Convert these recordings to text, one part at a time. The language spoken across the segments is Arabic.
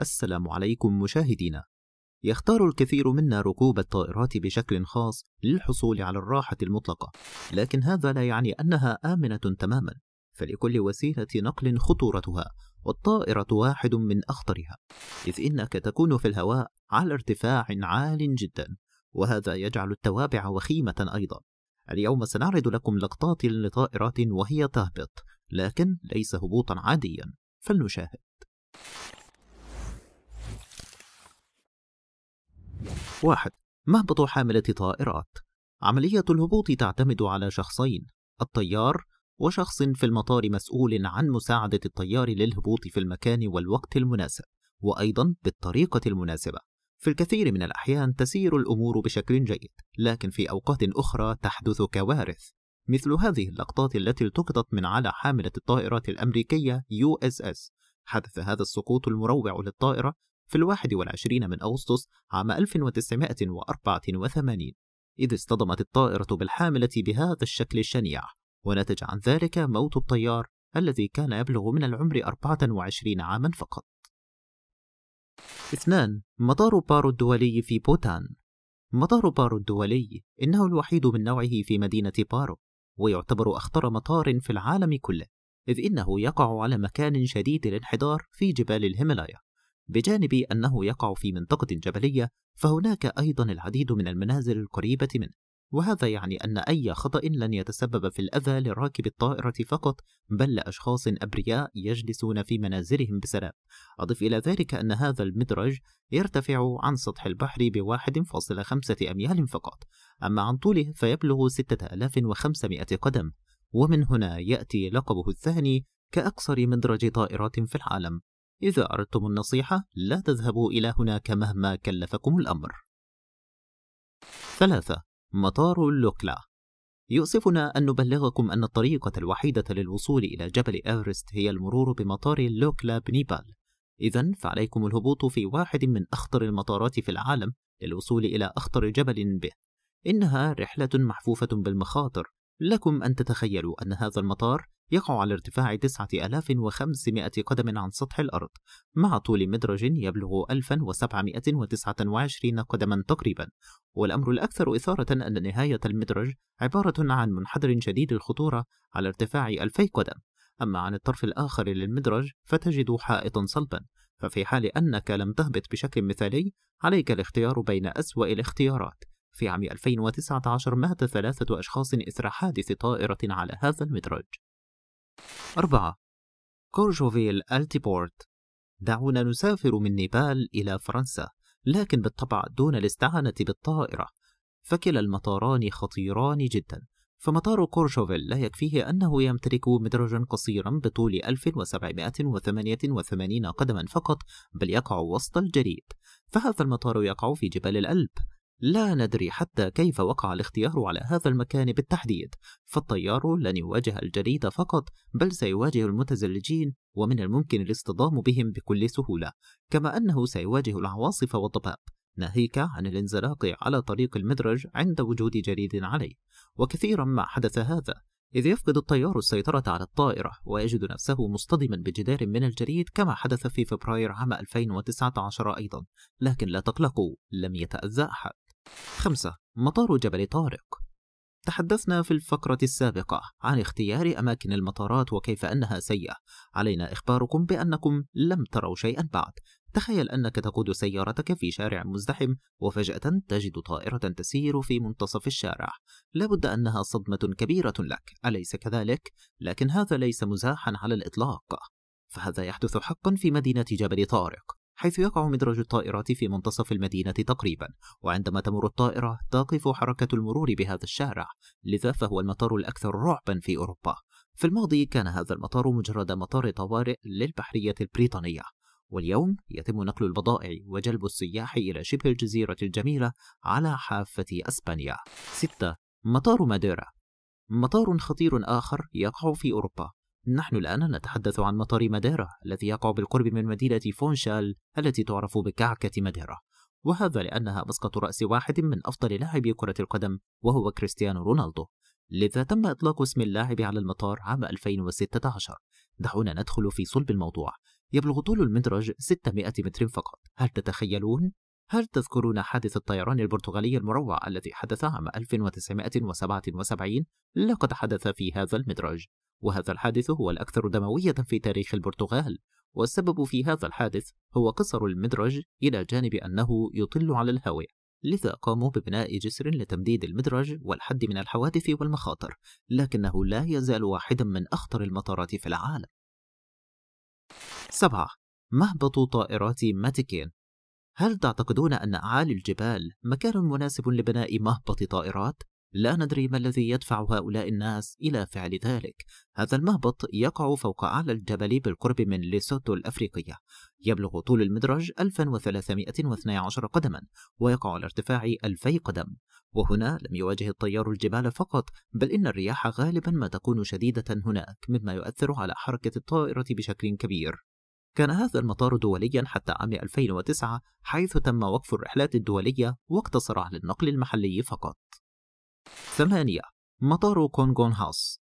السلام عليكم مشاهدينا يختار الكثير منا ركوب الطائرات بشكل خاص للحصول على الراحة المطلقة لكن هذا لا يعني أنها آمنة تماما فلكل وسيلة نقل خطورتها والطائرة واحد من أخطرها إذ إنك تكون في الهواء على ارتفاع عال جدا وهذا يجعل التوابع وخيمة أيضا اليوم سنعرض لكم لقطات لطائرات وهي تهبط لكن ليس هبوطا عاديا فلنشاهد واحد مهبط حاملة طائرات عملية الهبوط تعتمد على شخصين الطيار وشخص في المطار مسؤول عن مساعدة الطيار للهبوط في المكان والوقت المناسب وأيضا بالطريقة المناسبة في الكثير من الأحيان تسير الأمور بشكل جيد لكن في أوقات أخرى تحدث كوارث مثل هذه اللقطات التي التقطت من على حاملة الطائرات الأمريكية USS حدث هذا السقوط المروع للطائرة في الواحد والعشرين من أغسطس عام 1984 إذ اصطدمت الطائرة بالحاملة بهذا الشكل الشنيع ونتج عن ذلك موت الطيار الذي كان يبلغ من العمر 24 عاما فقط اثنان مطار بارو الدولي في بوتان مطار بارو الدولي إنه الوحيد من نوعه في مدينة بارو ويعتبر أخطر مطار في العالم كله إذ إنه يقع على مكان شديد الانحدار في جبال الهيمالايا بجانب أنه يقع في منطقة جبلية فهناك أيضا العديد من المنازل القريبة منه وهذا يعني أن أي خطأ لن يتسبب في الأذى لراكب الطائرة فقط بل لأشخاص أبرياء يجلسون في منازلهم بسلام أضف إلى ذلك أن هذا المدرج يرتفع عن سطح البحر ب 1.5 أميال فقط أما عن طوله فيبلغ 6500 قدم ومن هنا يأتي لقبه الثاني كأقصر مدرج طائرات في العالم إذا أردتم النصيحة لا تذهبوا إلى هناك مهما كلفكم الأمر. 3. مطار اللوكلا يؤسفنا أن نبلغكم أن الطريقة الوحيدة للوصول إلى جبل إيفرست هي المرور بمطار اللوكلا بنيبال إذا فعليكم الهبوط في واحد من أخطر المطارات في العالم للوصول إلى أخطر جبل به إنها رحلة محفوفة بالمخاطر لكم أن تتخيلوا أن هذا المطار يقع على ارتفاع 9500 قدم عن سطح الأرض مع طول مدرج يبلغ 1729 قدما تقريبا والأمر الأكثر إثارة أن نهاية المدرج عبارة عن منحدر شديد الخطورة على ارتفاع 2000 قدم أما عن الطرف الآخر للمدرج فتجد حائطا صلبا ففي حال أنك لم تهبط بشكل مثالي عليك الاختيار بين أسوأ الاختيارات في عام 2019 مات ثلاثة أشخاص إثر حادث طائرة على هذا المدرج أربعة كورجوفيل ألتيبورت دعونا نسافر من نيبال إلى فرنسا لكن بالطبع دون الاستعانة بالطائرة فكلا المطاران خطيران جدا فمطار كورجوفيل لا يكفيه أنه يمتلك مدرجا قصيرا بطول 1788 قدما فقط بل يقع وسط الجليد فهذا المطار يقع في جبال الألب لا ندري حتى كيف وقع الاختيار على هذا المكان بالتحديد فالطيار لن يواجه الجريدة فقط بل سيواجه المتزلجين ومن الممكن الاصطدام بهم بكل سهولة كما أنه سيواجه العواصف والضباب ناهيك عن الانزلاق على طريق المدرج عند وجود جريد عليه وكثيرا ما حدث هذا إذ يفقد الطيار السيطرة على الطائرة ويجد نفسه مصطدما بجدار من الجريد كما حدث في فبراير عام 2019 أيضا لكن لا تقلقوا لم يتأذى أحد 5. مطار جبل طارق تحدثنا في الفقرة السابقة عن اختيار أماكن المطارات وكيف أنها سيئة علينا إخباركم بأنكم لم تروا شيئا بعد تخيل أنك تقود سيارتك في شارع مزدحم وفجأة تجد طائرة تسير في منتصف الشارع لابد أنها صدمة كبيرة لك أليس كذلك؟ لكن هذا ليس مزاحا على الإطلاق فهذا يحدث حقا في مدينة جبل طارق حيث يقع مدرج الطائرات في منتصف المدينة تقريبا وعندما تمر الطائرة تقف حركة المرور بهذا الشارع لذا فهو المطار الأكثر رعبا في أوروبا في الماضي كان هذا المطار مجرد مطار طوارئ للبحرية البريطانية واليوم يتم نقل البضائع وجلب السياح إلى شبه الجزيرة الجميلة على حافة أسبانيا 6. مطار ماديرا مطار خطير آخر يقع في أوروبا نحن الآن نتحدث عن مطار ماديرا الذي يقع بالقرب من مدينة فونشال التي تعرف بكعكة ماديرا وهذا لأنها مسقط رأس واحد من أفضل لاعبي كرة القدم وهو كريستيانو رونالدو لذا تم إطلاق اسم اللاعب على المطار عام 2016 دعونا ندخل في صلب الموضوع يبلغ طول المدرج 600 متر فقط هل تتخيلون؟ هل تذكرون حادث الطيران البرتغالي المروع الذي حدث عام 1977 لقد حدث في هذا المدرج وهذا الحادث هو الأكثر دموية في تاريخ البرتغال والسبب في هذا الحادث هو قصر المدرج إلى جانب أنه يطل على الهواء لذا قاموا ببناء جسر لتمديد المدرج والحد من الحوادث والمخاطر لكنه لا يزال واحدا من أخطر المطارات في العالم 7. مهبط طائرات ماتيكين هل تعتقدون أن أعالي الجبال مكان مناسب لبناء مهبط طائرات؟ لا ندري ما الذي يدفع هؤلاء الناس إلى فعل ذلك. هذا المهبط يقع فوق أعلى الجبل بالقرب من ليسوتو الأفريقية. يبلغ طول المدرج 1312 قدما، ويقع على ارتفاع 2000 قدم. وهنا لم يواجه الطيار الجبال فقط، بل إن الرياح غالبا ما تكون شديدة هناك، مما يؤثر على حركة الطائرة بشكل كبير. كان هذا المطار دوليا حتى عام 2009 حيث تم وقف الرحلات الدولية واقتصر على النقل المحلي فقط. 8. مطار كونغون هاوس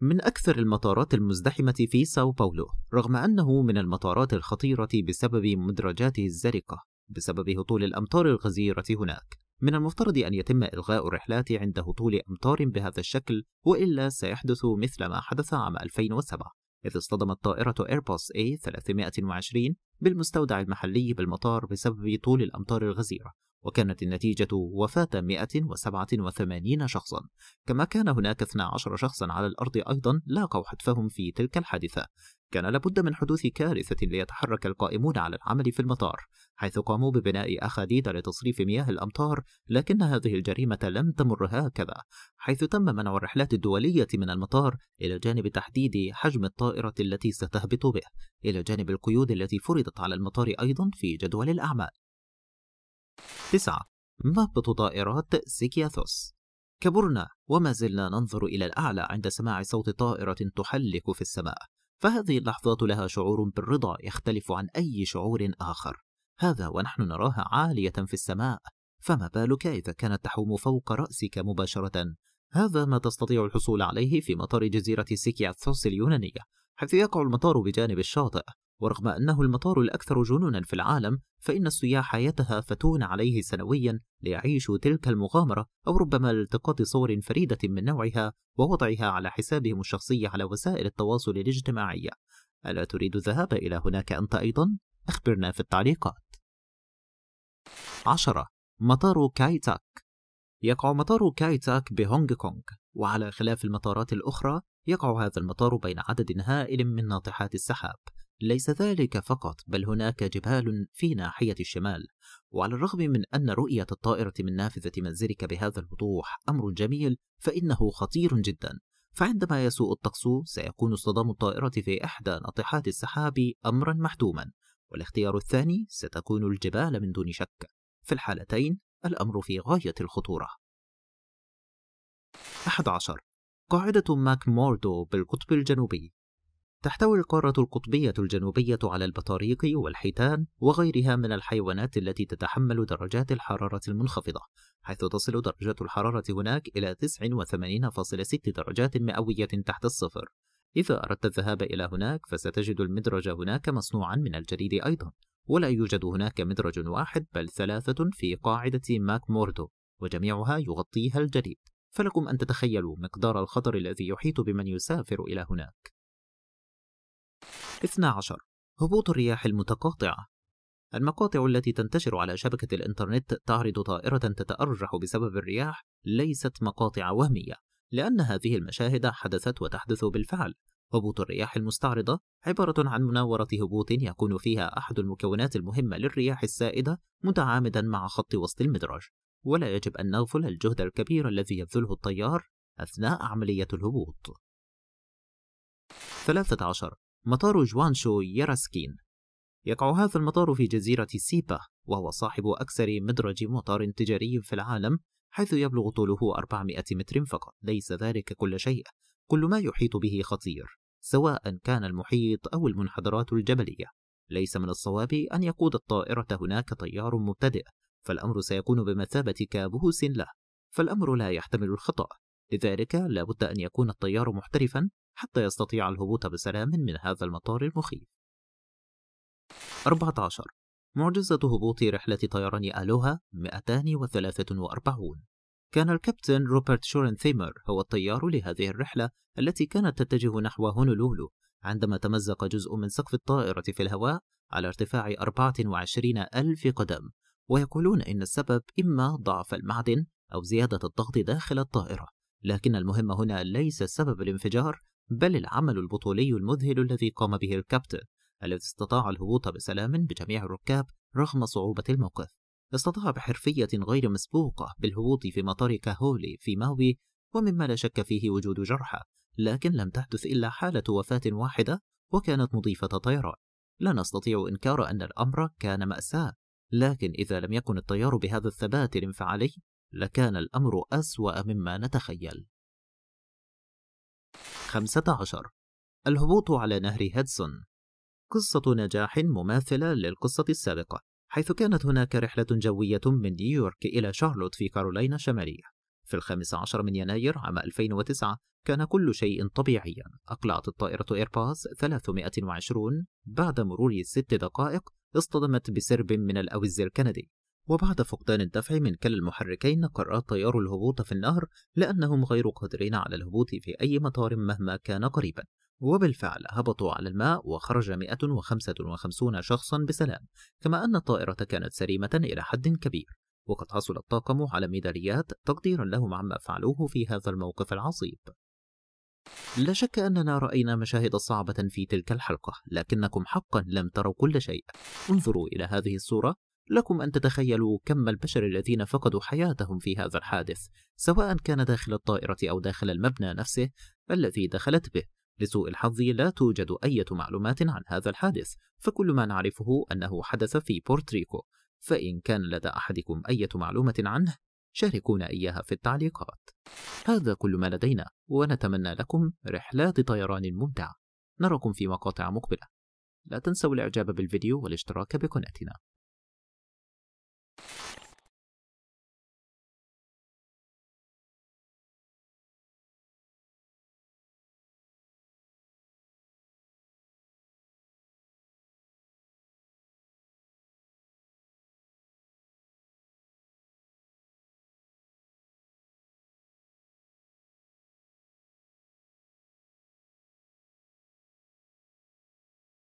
من أكثر المطارات المزدحمة في ساو باولو رغم أنه من المطارات الخطيرة بسبب مدرجاته الزرقة بسبب هطول الأمطار الغزيرة هناك من المفترض أن يتم إلغاء الرحلات عند هطول أمطار بهذا الشكل وإلا سيحدث مثل ما حدث عام 2007 إذ اصطدمت طائرة إيرباص A320 بالمستودع المحلي بالمطار بسبب طول الأمطار الغزيرة وكانت النتيجة وفاة 187 شخصا كما كان هناك 12 شخصا على الأرض أيضا لاقوا حتفهم في تلك الحادثة كان لابد من حدوث كارثة ليتحرك القائمون على العمل في المطار حيث قاموا ببناء أخاديد لتصريف مياه الأمطار لكن هذه الجريمة لم تمر هكذا حيث تم منع الرحلات الدولية من المطار إلى جانب تحديد حجم الطائرة التي ستهبط به إلى جانب القيود التي فرضت على المطار أيضا في جدول الأعمال تسعة مهبط طائرات سيكياثوس كبرنا وما زلنا ننظر إلى الأعلى عند سماع صوت طائرة تحلق في السماء فهذه اللحظات لها شعور بالرضا يختلف عن أي شعور آخر هذا ونحن نراها عالية في السماء فما بالك إذا كانت تحوم فوق رأسك مباشرة هذا ما تستطيع الحصول عليه في مطار جزيرة سيكياثوس اليونانية حيث يقع المطار بجانب الشاطئ ورغم أنه المطار الأكثر جنونا في العالم فإن السياح يتهافتون عليه سنويا ليعيشوا تلك المغامرة أو ربما التقاط صور فريدة من نوعها ووضعها على حسابهم الشخصي على وسائل التواصل الاجتماعي ألا تريد الذهاب إلى هناك أنت أيضا؟ أخبرنا في التعليقات 10. مطار كايتاك يقع مطار كايتاك بهونغ كونغ وعلى خلاف المطارات الأخرى يقع هذا المطار بين عدد هائل من ناطحات السحاب ليس ذلك فقط بل هناك جبال في ناحية الشمال وعلى الرغم من أن رؤية الطائرة من نافذة منزلك بهذا الوضوح أمر جميل فإنه خطير جدا فعندما يسوء الطقس سيكون اصطدام الطائرة في إحدى ناطحات السحاب أمرا محتوما والاختيار الثاني ستكون الجبال من دون شك في الحالتين الأمر في غاية الخطورة 11 قاعدة ماك موردو بالقطب الجنوبي تحتوي القارة القطبية الجنوبية على البطاريق والحيتان وغيرها من الحيوانات التي تتحمل درجات الحرارة المنخفضة، حيث تصل درجة الحرارة هناك إلى 89.6 درجات مئوية تحت الصفر. إذا أردت الذهاب إلى هناك فستجد المدرج هناك مصنوعا من الجليد أيضا، ولا يوجد هناك مدرج واحد بل ثلاثة في قاعدة ماك موردو، وجميعها يغطيها الجليد، فلكم أن تتخيلوا مقدار الخطر الذي يحيط بمن يسافر إلى هناك. 12 هبوط الرياح المتقاطعة المقاطع التي تنتشر على شبكة الإنترنت تعرض طائرة تتأرجح بسبب الرياح ليست مقاطع وهمية لأن هذه المشاهد حدثت وتحدث بالفعل هبوط الرياح المستعرضة عبارة عن مناورة هبوط يكون فيها أحد المكونات المهمة للرياح السائدة متعامدا مع خط وسط المدرج ولا يجب أن نغفل الجهد الكبير الذي يبذله الطيار أثناء عملية الهبوط 13 مطار جوانشو ياراسكين يقع هذا المطار في جزيرة سيبا وهو صاحب أكثر مدرج مطار تجاري في العالم حيث يبلغ طوله 400 متر فقط ليس ذلك كل شيء كل ما يحيط به خطير سواء كان المحيط أو المنحدرات الجبلية ليس من الصواب أن يقود الطائرة هناك طيار مبتدئ فالأمر سيكون بمثابة كابوس له فالأمر لا يحتمل الخطأ لذلك لا بد أن يكون الطيار محترفا حتى يستطيع الهبوط بسلام من هذا المطار المخيف 14 معجزة هبوط رحلة طيران ألوها 243 كان الكابتن روبرت شورن ثيمر هو الطيار لهذه الرحلة التي كانت تتجه نحو هونولولو عندما تمزق جزء من سقف الطائرة في الهواء على ارتفاع 24 ألف قدم ويقولون إن السبب إما ضعف المعدن أو زيادة الضغط داخل الطائرة لكن المهم هنا ليس سبب الانفجار بل العمل البطولي المذهل الذي قام به الكابتن الذي استطاع الهبوط بسلام بجميع الركاب رغم صعوبة الموقف استطاع بحرفية غير مسبوقة بالهبوط في مطار كاهولي في ماوي ومما لا شك فيه وجود جرحى لكن لم تحدث إلا حالة وفاة واحدة وكانت مضيفة طيران لا نستطيع إنكار أن الأمر كان مأساة لكن إذا لم يكن الطيار بهذا الثبات الانفعالي لكان الأمر أسوأ مما نتخيل خمسة عشر الهبوط على نهر هدسون قصة نجاح مماثلة للقصة السابقة حيث كانت هناك رحلة جوية من نيويورك إلى شارلوت في كارولينا الشمالية في الخامس عشر من يناير عام 2009 كان كل شيء طبيعيا أقلعت الطائرة إيرباص 320 بعد مرور ست دقائق اصطدمت بسرب من الأوز الكندي وبعد فقدان الدفع من كلا المحركين قرر الطيار الهبوط في النهر لأنهم غير قادرين على الهبوط في أي مطار مهما كان قريبا وبالفعل هبطوا على الماء وخرج 155 شخصا بسلام كما أن الطائرة كانت سليمة إلى حد كبير وقد حصل الطاقم على ميداليات تقديرا لهم عما فعلوه في هذا الموقف العصيب لا شك أننا رأينا مشاهد صعبة في تلك الحلقة لكنكم حقا لم تروا كل شيء انظروا إلى هذه الصورة لكم أن تتخيلوا كم البشر الذين فقدوا حياتهم في هذا الحادث سواء كان داخل الطائرة أو داخل المبنى نفسه الذي دخلت به لسوء الحظ لا توجد أي معلومات عن هذا الحادث فكل ما نعرفه أنه حدث في بورتريكو فإن كان لدى أحدكم أي معلومة عنه شاركونا إياها في التعليقات هذا كل ما لدينا ونتمنى لكم رحلات طيران ممتعة نراكم في مقاطع مقبلة لا تنسوا الإعجاب بالفيديو والاشتراك بقناتنا